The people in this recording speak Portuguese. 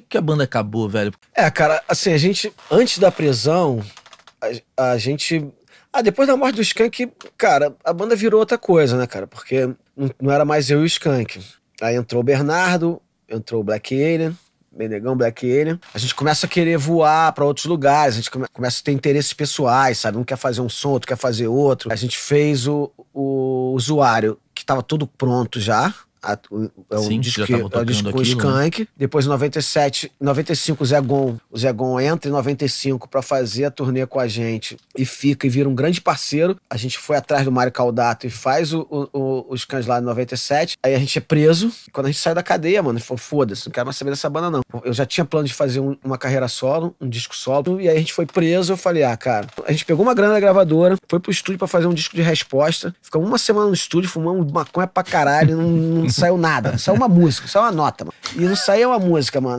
que, que a banda acabou, velho? É, cara, assim, a gente, antes da prisão, a, a gente. Ah, depois da morte do Skank, cara, a banda virou outra coisa, né, cara? Porque não, não era mais eu e o Skank. Aí entrou o Bernardo, entrou o Black Alien, Benegão, Black Alien. A gente começa a querer voar para outros lugares, a gente come, começa a ter interesses pessoais, sabe? Um quer fazer um som, outro quer fazer outro. A gente fez o, o usuário, que estava todo pronto já, a, é um Sim, disco, que, é um disco com né? Skank. Né? Depois, em 97, 95, o Zé Gon. O Zé Gon entra em 95 para fazer a turnê com a gente e fica e vira um grande parceiro. A gente foi atrás do Mário Caldato e faz o, o, os cães lá em 97. Aí a gente é preso. Quando a gente sai da cadeia, mano, foi falou: foda-se, não quero mais saber dessa banda, não. Eu já tinha plano de fazer um, uma carreira solo, um disco solo. E aí a gente foi preso. Eu falei: ah, cara, a gente pegou uma grana da gravadora, foi pro estúdio para fazer um disco de resposta. Ficamos uma semana no estúdio, fumamos maconha pra caralho, não saiu nada. Saiu uma música, saiu uma nota, mano. E não saiu uma música, mano.